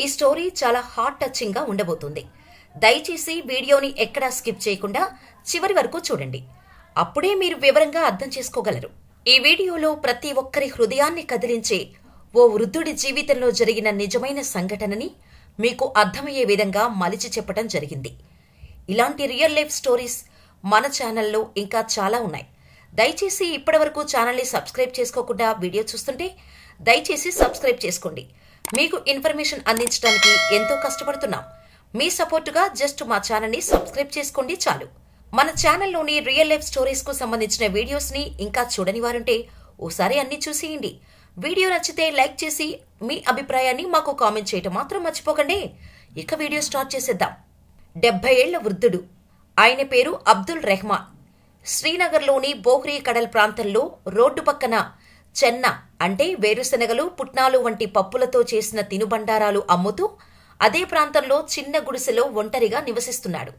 ఈ స్టోరీ చాలా హార్ట్ గా ఉండబోతుంది దయచేసి వీడియోని ఎక్కడా స్కిప్ చేయకుండా చివరి వరకు చూడండి అప్పుడే మీరు వివరంగా అర్థం చేసుకోగలరు ఈ వీడియోలో ప్రతి ఒక్కరి హృదయాన్ని కదిలించే ఓ వృద్ధుడి జీవితంలో జరిగిన నిజమైన సంఘటనని మీకు అర్థమయ్యే విధంగా మలిచి చెప్పడం జరిగింది ఇలాంటి రియల్ లైఫ్ స్టోరీస్ మన ఛానల్లో ఇంకా చాలా ఉన్నాయి దయచేసి ఇప్పటివరకు ఛానల్ని సబ్స్క్రైబ్ చేసుకోకుండా వీడియో చూస్తుంటే దయచేసి సబ్స్క్రైబ్ చేసుకోండి మీకు ఇన్ఫర్మేషన్ అందించడానికి ఎంతో కష్టపడుతున్నాం మీ సపోర్టుగా జస్ట్ మా ఛానల్ని సబ్స్క్రైబ్ చేసుకోండి చాలు మన ఛానల్లోని రియల్ లైఫ్ స్టోరీస్కు సంబంధించిన వీడియోస్ని ఇంకా చూడని వారుంటే ఓసారి అన్ని చూసేయండి వీడియో నచ్చితే లైక్ చేసి మీ అభిప్రాయాన్ని మాకు కామెంట్ చేయటం మాత్రం మర్చిపోకండి ఇక వీడియో స్టార్ట్ చేసేద్దాం డెబ్బై ఏళ్ల వృద్ధుడు ఆయన పేరు అబ్దుల్ రెహమాన్ శ్రీనగర్లోని బోహ్రీ కడల్ ప్రాంతంలో రోడ్డు పక్కన చెన్న అంటే వేరుశెనగలు పుట్నాలు వంటి పప్పులతో చేసిన తినుబండారాలు అమ్ముతూ అదే ప్రాంతంలో చిన్న గుడిసెలో ఒంటరిగా నివసిస్తున్నాడు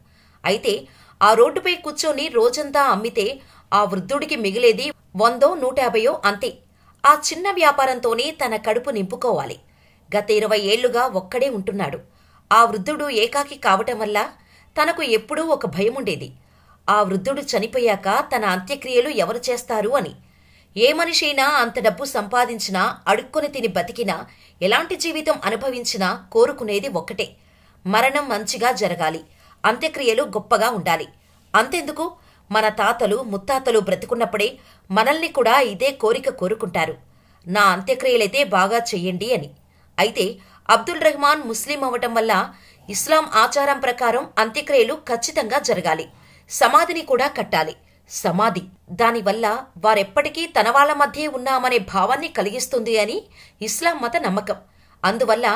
అయితే ఆ రోడ్డుపై కూర్చొని రోజంతా అమ్మితే ఆ వృద్ధుడికి మిగిలేది వందో నూట యాభయో అంతే ఆ చిన్న వ్యాపారంతోనే తన కడుపు నింపుకోవాలి గత ఇరవై ఏళ్లుగా ఒక్కడే ఉంటున్నాడు ఆ వృద్ధుడు ఏకాకి కావటం వల్ల తనకు ఎప్పుడూ ఒక భయం ఉండేది ఆ వృద్ధుడు చనిపోయాక తన అంత్యక్రియలు ఎవరు చేస్తారు అని ఏ మనిషి అయినా అంత డబ్బు సంపాదించినా అడుక్కొని తిని బతికినా ఎలాంటి జీవితం అనుభవించినా కోరుకునేది ఒక్కటే మరణం మంచిగా జరగాలి అంత్యక్రియలు గొప్పగా ఉండాలి అంతెందుకు మన తాతలు ముత్తాతలు బ్రతుకున్నప్పుడే మనల్ని కూడా ఇదే కోరిక కోరుకుంటారు నా అంత్యక్రియలైతే బాగా చెయ్యండి అని అయితే అబ్దుల్ రెహమాన్ ముస్లిం అవటం వల్ల ఇస్లాం ఆచారం ప్రకారం అంత్యక్రియలు ఖచ్చితంగా జరగాలి సమాధిని కూడా కట్టాలి సమాధి దానివల్ల వారెప్పటికీ తన వాళ్ల మధ్యే ఉన్నామనే భావాన్ని కలిగిస్తుంది అని ఇస్లాం మత నమ్మకం అందువల్ల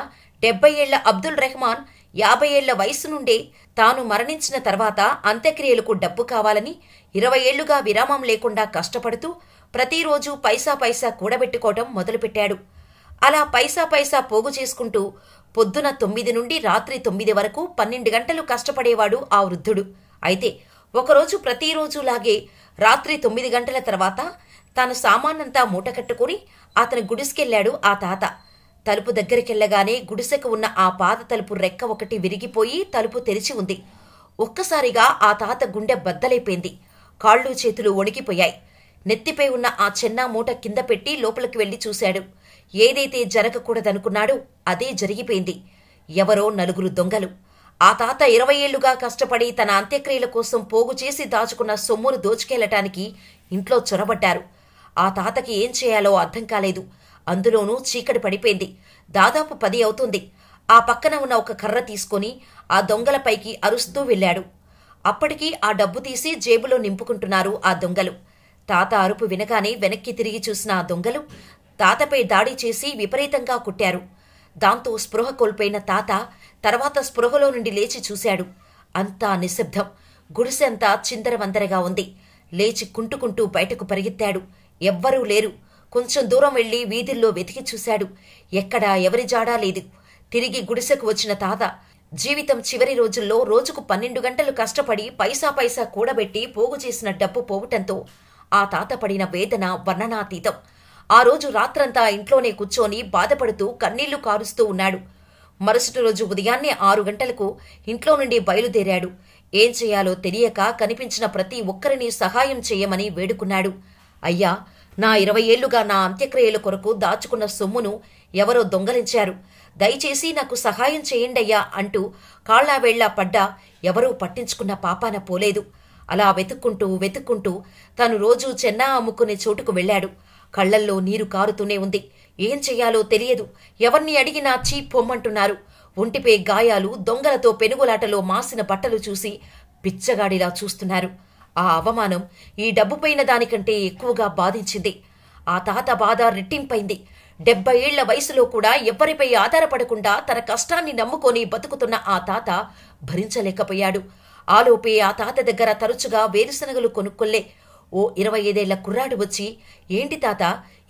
డెబ్బై ఏళ్ల అబ్దుల్ రెహమాన్ యాభై ఏళ్ల వయసు నుండే తాను మరణించిన తర్వాత అంత్యక్రియలకు డబ్బు కావాలని ఇరవై ఏళ్లుగా విరామం లేకుండా కష్టపడుతూ ప్రతిరోజు పైసా పైసా కూడబెట్టుకోవడం మొదలుపెట్టాడు అలా పైసా పైసా పోగు చేసుకుంటూ పొద్దున తొమ్మిది నుండి రాత్రి తొమ్మిది వరకు పన్నెండు గంటలు కష్టపడేవాడు ఆ వృద్ధుడు అయితే ఒకరోజు ప్రతిరోజులాగే రాత్రి తొమ్మిది గంటల తర్వాత తాను సామానంతా మూటకట్టుకుని అతను గుడిసెకెళ్లాడు ఆ తాత తలుపు దగ్గరికెళ్లగానే గుడిసెకు ఉన్న ఆ పాత తలుపు రెక్క ఒకటి విరిగిపోయి తలుపు తెరిచి ఉంది ఒక్కసారిగా ఆ తాత గుండె బద్దలైపోయింది కాళ్ళు చేతులు వణికిపోయాయి నెత్తిపై ఉన్న ఆ చెన్నా మూట కింద పెట్టి లోపలికి వెళ్లి చూశాడు ఏదైతే జరగకూడదనుకున్నాడో అదే జరిగిపోయింది ఎవరో నలుగురు దొంగలు ఆ తాత ఇరవై ఏళ్లుగా కష్టపడి తన అంత్యక్రియల కోసం పోగు చేసి దాచుకున్న సొమ్మును దోచుకెళ్లటానికి ఇంట్లో చొరబడ్డారు ఆ తాతకి ఏం చేయాలో అర్థం కాలేదు అందులోనూ చీకటి పడిపోయింది దాదాపు పది అవుతుంది ఆ పక్కన ఉన్న ఒక కర్ర తీసుకుని ఆ దొంగలపైకి అరుస్తూ వెళ్ళాడు అప్పటికి ఆ డబ్బు తీసి జేబులో నింపుకుంటున్నారు ఆ దొంగలు తాత అరుపు వినగానే వెనక్కి తిరిగి చూసిన ఆ దొంగలు తాతపై దాడి చేసి విపరీతంగా కుట్టారు దాంతో స్పృహ కోల్పోయిన తాత తర్వాత స్పృహలో నుండి లేచి చూశాడు అంతా నిశ్శబ్దం గుడిసెంతా చిందరవందరగా ఉంది లేచి కుంటుకుంటూ బయటకు పరిగెత్తాడు ఎవ్వరూ లేరు కొంచెం దూరం వెళ్లి వీధుల్లో వెతికి చూశాడు ఎక్కడా ఎవరి జాడా లేదు తిరిగి గుడిసెకు వచ్చిన తాత జీవితం చివరి రోజుల్లో రోజుకు పన్నెండు గంటలు కష్టపడి పైసా పైసా కూడబెట్టి పోగు చేసిన డబ్బు పోవటంతో ఆ తాత పడిన వేదన వర్ణనాతీతం ఆ రోజు రాత్రంతా ఇంట్లోనే కూర్చొని బాధపడుతూ కన్నీళ్లు కారుస్తూ ఉన్నాడు మరుసటి రోజు ఉదయాన్నే ఆరు గంటలకు ఇంట్లో నుండి బయలుదేరాడు ఏం చేయాలో తెలియక కనిపించిన ప్రతి ఒక్కరిని సహాయం చేయమని వేడుకున్నాడు అయ్యా నా ఇరవై ఏళ్లుగా నా అంత్యక్రియల కొరకు దాచుకున్న సొమ్మును ఎవరో దొంగలించారు దయచేసి నాకు సహాయం చేయండయ్యా అంటూ కాళ్లావేళ్లా పడ్డా ఎవరూ పట్టించుకున్న పాపాన పోలేదు అలా వెతుక్కుంటూ వెతుక్కుంటూ తను రోజూ చెన్నా అమ్ముకునే చోటుకు వెళ్లాడు కళ్లల్లో నీరు కారుతూనే ఉంది ఏం చెయ్యాలో తెలియదు ఎవర్ని అడిగినా చీ పొమ్మంటున్నారు ఒంటిపై గాయాలు దొంగలతో పెనుగులాటలో మాసిన బట్టలు చూసి పిచ్చగాడిలా చూస్తున్నారు ఆ అవమానం ఈ డబ్బుపైన దానికంటే ఎక్కువగా బాధించింది ఆ తాత బాధ రెట్టింపైంది డెబ్బై ఏళ్ల వయసులో కూడా ఎవ్వరిపై ఆధారపడకుండా తన కష్టాన్ని నమ్ముకొని బతుకుతున్న ఆ తాత భరించలేకపోయాడు ఆలోపే ఆ తాత దగ్గర తరచుగా వేరుశనగలు కొనుక్కొల్లే ఓ ఇరవై ఐదేళ్ల కుర్రాడు వచ్చి ఏంటి తాత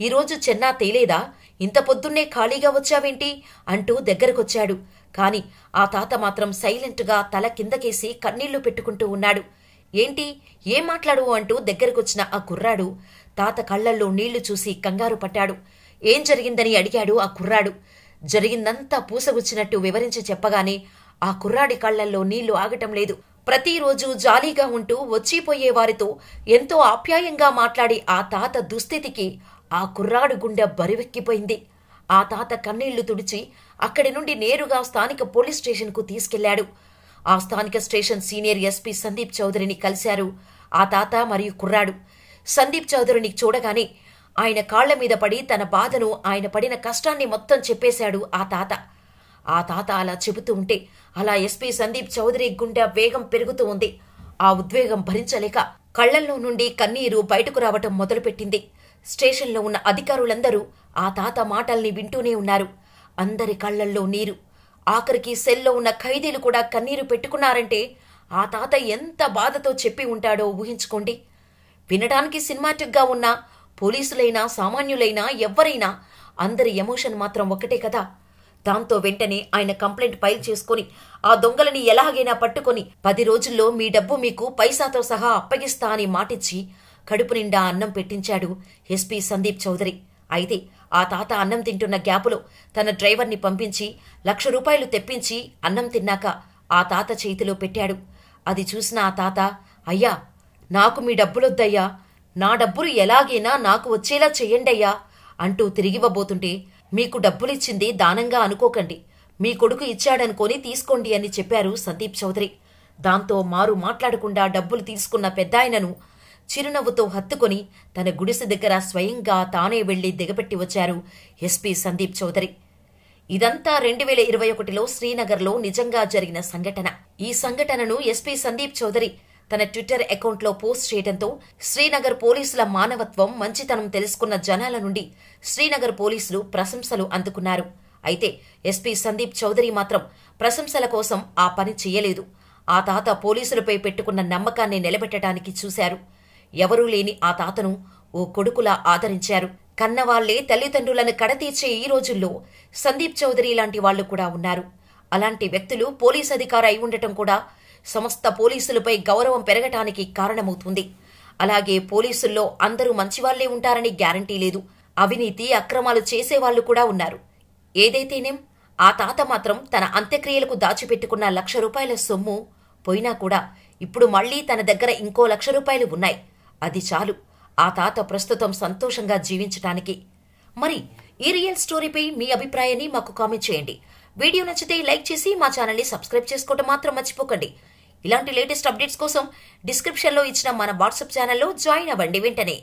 ఈరోజు చెన్నా తేలేదా ఇంత పొద్దున్నే ఖాళీగా వచ్చావేంటి అంటూ దగ్గరకొచ్చాడు కాని ఆ తాత మాత్రం సైలెంట్గా తల కిందకేసి కన్నీళ్లు పెట్టుకుంటూ ఉన్నాడు ఏంటి ఏం మాట్లాడువు అంటూ దగ్గరకొచ్చిన ఆ కుర్రాడు తాత కళ్లల్లో నీళ్లు చూసి కంగారు పట్టాడు ఏం జరిగిందని అడిగాడు ఆ కుర్రాడు జరిగిందంతా పూసగుచ్చినట్టు వివరించి చెప్పగానే ఆ కుర్రాడి కళ్లల్లో నీళ్లు ఆగటం లేదు ప్రతిరోజు జాలీగా ఉంటూ వచ్చిపోయేవారితో ఎంతో ఆప్యాయంగా మాట్లాడి ఆ తాత దుస్థితికి ఆ కుర్రాడు గుండె బరివెక్కిపోయింది ఆ తాత కన్నీళ్లు తుడిచి అక్కడి నుండి నేరుగా స్థానిక పోలీస్ స్టేషన్కు తీసుకెళ్లాడు ఆ స్థానిక స్టేషన్ సీనియర్ ఎస్పీ సందీప్ చౌదరిని కలిశారు ఆ తాత మరియు కుర్రాడు సందీప్ చౌదరిని చూడగానే ఆయన కాళ్ల మీద పడి తన బాధను ఆయన పడిన కష్టాన్ని మొత్తం చెప్పేశాడు ఆ తాత ఆ తాత అలా చెబుతూ ఉంటే అలా ఎస్పీ సందీప్ చౌదరి గుండె వేగం పెరుగుతూ ఉంది ఆ ఉద్వేగం భరించలేక కళ్లల్లో నుండి కన్నీరు బయటకు రావటం మొదలుపెట్టింది స్టేషన్లో ఉన్న అధికారులందరూ ఆ తాత మాటల్ని వింటూనే ఉన్నారు అందరి కళ్ళల్లో నీరు ఆఖరికి సెల్లో ఉన్న ఖైదీలు కూడా కన్నీరు పెట్టుకున్నారంటే ఆ తాత ఎంత బాధతో చెప్పి ఉంటాడో ఊహించుకోండి వినడానికి సినిమాటిక్గా ఉన్న పోలీసులైనా సామాన్యులైనా ఎవ్వరైనా అందరి ఎమోషన్ మాత్రం ఒకటే కదా దాంతో వెంటనే ఆయన కంప్లైంట్ ఫైల్ చేసుకుని ఆ దొంగలని ఎలాగైనా పట్టుకొని పది రోజుల్లో మీ డబ్బు మీకు పైసాతో సహా అప్పగిస్తా అని మాటిచ్చి కడుపు నిండా అన్నం పెట్టించాడు ఎస్పీ సందీప్ చౌదరి అయితే ఆ తాత అన్నం తింటున్న గ్యాపులో తన డ్రైవర్ని పంపించి లక్ష రూపాయలు తెప్పించి అన్నం తిన్నాక ఆ తాత చేతిలో పెట్టాడు అది చూసిన ఆ తాత అయ్యా నాకు మీ డబ్బులొద్దయ్యా నా డబ్బులు ఎలాగైనా నాకు వచ్చేలా చెయ్యండయ్యా అంటూ తిరిగివ్వబోతుంటే మీకు డబ్బులిచ్చింది దానంగా అనుకోకండి మీ కొడుకు ఇచ్చాడనుకొని తీసుకోండి అని చెప్పారు సందీప్ చౌదరి దాంతో మారు మాట్లాడకుండా డబ్బులు తీసుకున్న పెద్దాయనను చిరునవ్వుతో హత్తుకుని తన గుడిసె దగ్గర స్వయంగా తానే వెళ్లి దిగపెట్టి వచ్చారు ఎస్పీ సందీప్ చౌదరి ఇదంతా రెండు వేల ఇరవై ఒకటిలో శ్రీనగర్లో నిజంగా జరిగిన సంఘటన ఈ సంఘటనను ఎస్పీ సందీప్ చౌదరి తన ట్విట్టర్ అకౌంట్లో పోస్ట్ చేయడంతో శ్రీనగర్ పోలీసుల మానవత్వం మంచితనం తెలుసుకున్న జనాల నుండి శ్రీనగర్ పోలీసులు ప్రశంసలు అందుకున్నారు అయితే ఎస్పీ సందీప్ చౌదరి మాత్రం ప్రశంసల కోసం ఆ పని చేయలేదు ఆ తాత పోలీసులపై పెట్టుకున్న నమ్మకాన్ని నిలబెట్టడానికి చూశారు ఎవరూ లేని ఆ తాతను ఓ కొడుకులా ఆదరించారు కన్నవాళ్లే తల్లిదండ్రులను కడతీర్చే ఈ రోజుల్లో సందీప్ చౌదరి లాంటి వాళ్లు కూడా ఉన్నారు అలాంటి వ్యక్తులు పోలీస్ అధికారి అయి ఉండటం కూడా సమస్త పోలీసులపై గౌరవం పెరగటానికి కారణమవుతుంది అలాగే పోలీసుల్లో అందరూ మంచివాళ్లే ఉంటారని గ్యారంటీ లేదు అవినీతి అక్రమాలు చేసేవాళ్లు కూడా ఉన్నారు ఏదైతేనేం ఆ తాత మాత్రం తన అంత్యక్రియలకు దాచిపెట్టుకున్న లక్ష రూపాయల సొమ్ము పోయినా కూడా ఇప్పుడు మళ్లీ తన దగ్గర ఇంకో లక్ష రూపాయలు ఉన్నాయి అది చాలు ఆ తాత ప్రస్తుతం సంతోషంగా జీవించటానికి మరి ఈ రియల్ స్టోరీపై మీ అభిప్రాయాన్ని మాకు కామెంట్ చేయండి వీడియో నచ్చితే లైక్ చేసి మా ఛానల్ని సబ్స్క్రైబ్ చేసుకోవటం మాత్రం మర్చిపోకండి ఇలాంటి లేటెస్ట్ అప్డేట్స్ కోసం డిస్క్రిప్షన్లో ఇచ్చిన మన వాట్సాప్ ఛానల్లో జాయిన్ అవ్వండి వెంటనే